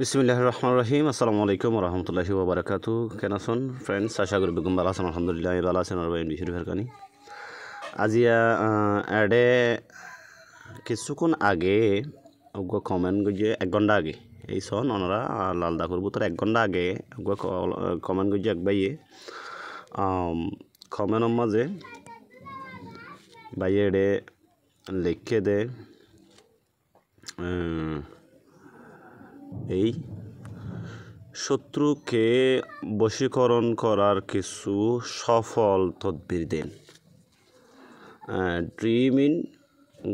বিসমিল্লাহ রহমান রহিম আসসালামু আলাইকুম রহমতুল্লাহি বারাকাতু কেন আছেন ফ্রেন্ডস আশা করি বেগম ভালো আছেন আলহামদুলিল্লাহ আমি ভালো আছেন আর ভাই বিশির ভেরকানি আজিয়া অ্যাডে কিছুক্ষণ আগে ওগ কমেন্ট গুজে এক ঘন্টা আগে এই সন ওনারা লাল দাকুর বুতর এক ঘন্টা আগে ওগ কমেন্ট গুজে এক বাইয়ে কমেন্টের মাঝে বাইয়ে এডে লিখে দে এই শত্রুকে বশীকরণ করার কিছু সফল তদবির দেন ড্রিম ইন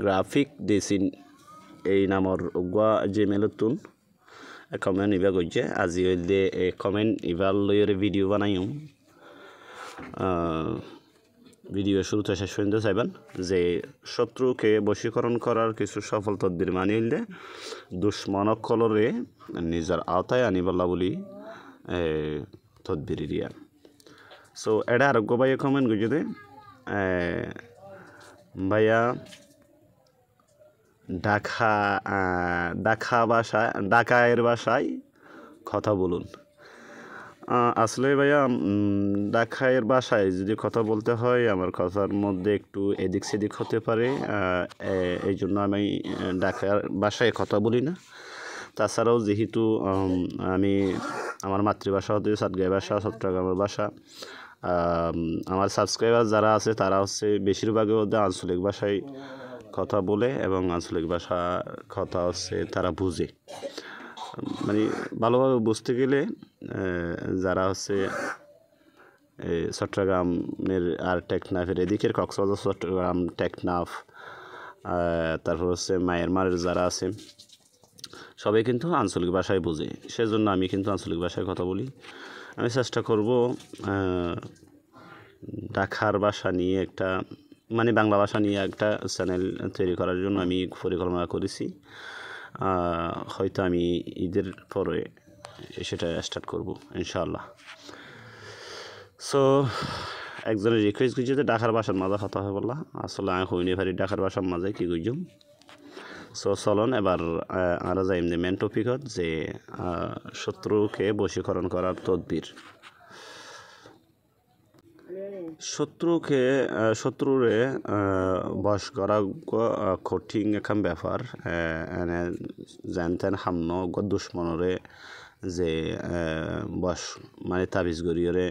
গ্রাফিক ডিসিন এই নামৰ উগুৱা যে মেলতোন কমেণ্ট ইভা গৈছে আজি হ'লে কমেণ্ট ইভাল ভিডিও ভিডিঅ' বনাইম ভিডিও শুরুতে শেষ পর্যন্ত চাইবেন যে শত্রুকে বশীকরণ করার কিছু সফল তদ্বির মানিয়ে নিলে দুশ্মনকলরে নিজের আওতায় আনিবল্লা বলি তদ্বির দিয়া সো এটা আরোগ্য ভাই কমেন গুজতে দে ভাইয়া ডাকা ডাকা ভাষায় ডাকায়ের ভাষায় কথা বলুন আসলে ভাইয়া ডাকাইয়ের বাসায় যদি কথা বলতে হয় আমার কথার মধ্যে একটু এদিক সেদিক হতে পারে এই জন্য আমি ডাকার বাসায় কথা বলি না তাছাড়াও যেহেতু আমি আমার মাতৃভাষা হতে সাতগাঁয় ভাষা চট্টগ্রামের ভাষা আমার সাবস্ক্রাইবার যারা আছে তারা হচ্ছে বেশিরভাগই ওদের আঞ্চলিক ভাষায় কথা বলে এবং আঞ্চলিক ভাষা কথা হচ্ছে তারা বুঝে মানে ভালোভাবে বুঝতে গেলে যারা হচ্ছে চট্টগ্রামের আর টেকনাফের এদিকের কক্সবাজার চট্টগ্রাম টেকনাফ তারপর হচ্ছে মায়ানমারের যারা আছে সবাই কিন্তু আঞ্চলিক ভাষায় বোঝে সেজন্য আমি কিন্তু আঞ্চলিক ভাষায় কথা বলি আমি চেষ্টা করব ডাকার ভাষা নিয়ে একটা মানে বাংলা ভাষা নিয়ে একটা চ্যানেল তৈরি করার জন্য আমি পরিকল্পনা করেছি হয়তো আমি ঈদের পরে সেটা স্টার্ট করব ইনশাআল্লাহ সো একজনের রিকোয়েস্ট করছি যে ডাকার বাসার মাঝে হতা হয় বললা আসলে আমি হইনি ভারি ডাকার বাসার মাঝে কী করছুম সো চলন এবার আরও যাই এমনি মেন টপিকত যে শত্রুকে বশীকরণ করার তদবির শত্রুকে শত্রুরে বশ করা কঠিন এখন ব্যাপার এনে যেন তেন সামন দুশ্মনরে যে বাস মানে তাবিজ গড়িয়ে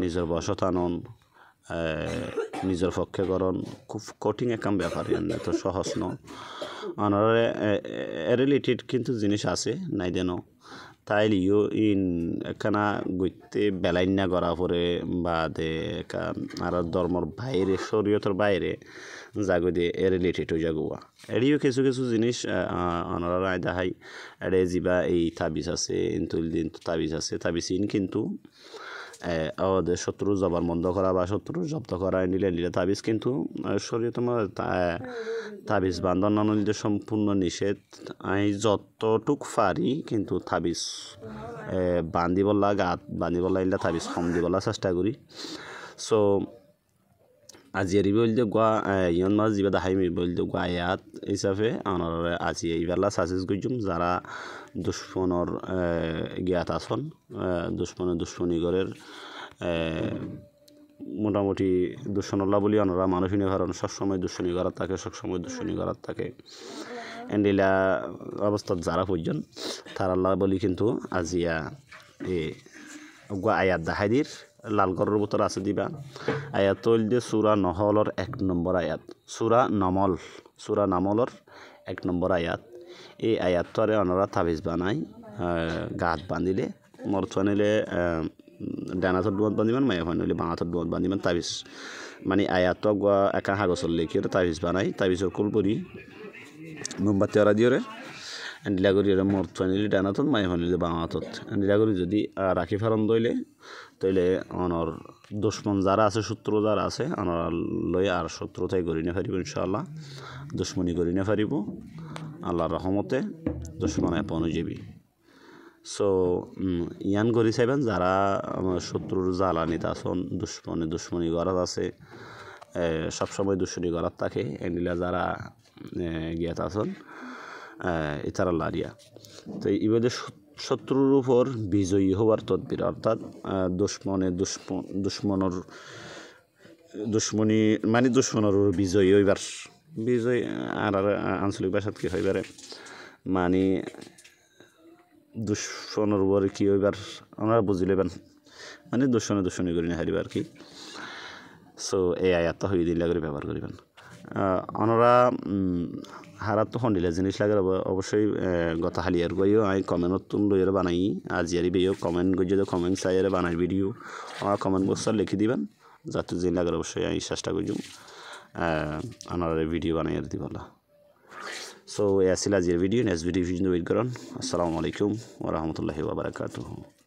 নিজের বসত আনন নিজের পক্ষে খুব কঠিন একাম ব্যাপার এনে তো সহজ ন অনারে রিলেটেড কিন্তু জিনিস আছে নাই দেন তাইলে ইও ইন একখানা গইতে বেলাইন না করা পরে বা দে আর ধর্মর বাইরে শরীয়তর বাইরে জাগো দিয়ে এ রিলেটেড হয়ে জাগুয়া এড়িও কিছু কিছু জিনিস অনারা রায় দেখাই এড়ে জিবা এই তাবিজ আছে ইনতুল দিন তাবিজ আছে তাবিজ ইন কিন্তু শত্রু জবার বন্ধ করা বা শত্রু জব্দ করা নিলে নিলে তাবিজ কিন্তু শরীর তোমার তাবিজ বান্ধন না নিলে সম্পূর্ণ নিষেধ আমি যতটুক পারি কিন্তু তাবিজ বান্ধিবলা গাত বান্ধিবলা নিলে তাবিজ কম দিবলা চেষ্টা করি সো আজিয়ারি বলতে গোয়া ইয়ন মাছ জিবা হাইমি বলতে গোয়া ইয়াত হিসাবে আমার আজি এইবেলা সাজেস করছুম যারা দুশ্মনের জ্ঞাত আসন দুশ্মনে দুশ্মনীগরের মোটামুটি দুশ্মনল্লা বলি আনারা মানুষই নিভারণ সবসময় দুশ্মনী করার থাকে সবসময় দুশ্মনী করার থাকে এন্ডিলা অবস্থা যারা পর্যন্ত তারাল্লা বলি কিন্তু আজিয়া এ আয়াত দাহাইদির লাল লালগড়ের ভিতরে আছে দিবা আয়াত হইল যে সুরা নহলর এক নম্বর আয়াত সুরা নমল সুরা নামলর এক নম্বর আয়াত এই আয়াতটারে ওনারা তাবিজ বানায় গাত বান্ধিলে মরচ আনিলে ডানা হাতত ডুমত বান্ধিবেন মায়ে হয় নইলে বাঁ হাতত ডুমত বান্ধিবেন তাবিজ মানে আয়াতক একা হাগসর লেখি তাবিজ বানাই তাবিজর কুল পরি মোমবাতি ওরা দিয়রে এন্ডিলাগুড়ি এরা মোট ফাইনালি ডানাতত মাই ফাইনালি বাঙাতত এন্ডিলাগুড়ি যদি রাখি ফারণ দইলে তইলে অনর দুশ্মন যারা আছে শত্রু যারা আছে অনর লই আর শত্রুতাই গড়ি না পারিব ইনশাআল্লাহ দুশ্মনী গড়ি না পারিব আল্লাহর রহমতে দুশ্মন এপ অনুজীবী সো ইয়ান গড়ি চাইবেন যারা শত্রুর জ্বালানিত আসন দুশ্মনে দুশ্মনী গড়াত আছে সবসময় দুশ্মনী গড়াত থাকে এন্ডিলা যারা গিয়া আসন ইতারাল লারিয়া তো ইবাদের শত্রুর উপর বিজয়ী হওয়ার তদ্বির অর্থাৎ দুশ্মনে দুশ্মনর দুশ্মনী মানে দুশ্মনের বিজয়ী হইবার বিজয় আর আর আঞ্চলিক ভাষাত কি হইবারে মানে দুশ্মনের উপর কি হইবার আমরা বুঝিলেবেন মানে দুশ্মনে দুশ্মনী করি না হারিবার কি সো এই আয়াতটা হয়ে দিলে করে ব্যবহার করিবেন ওনারা হারাত হন্ডিলে জিনিস লাগে অবশ্যই হালি আর গইও আমি কমেন্ট তুন লইয়ের বানাই আর জিয়ারি বেয়েও কমেন্ট গই যদি কমেন্ট আর বানাই ভিডিও ওনারা কমেন্ট বক্সর লিখে দিবেন যাতে জিন লাগে অবশ্যই আমি চেষ্টা করি ওনারা ভিডিও বানাই বানাইয়ার দিবালা সো এসিল আজির ভিডিও নেক্সট ভিডিও পর্যন্ত ওয়েট করুন আসসালামু আলাইকুম ওরহমতুল্লাহি ওবরাকাতুহু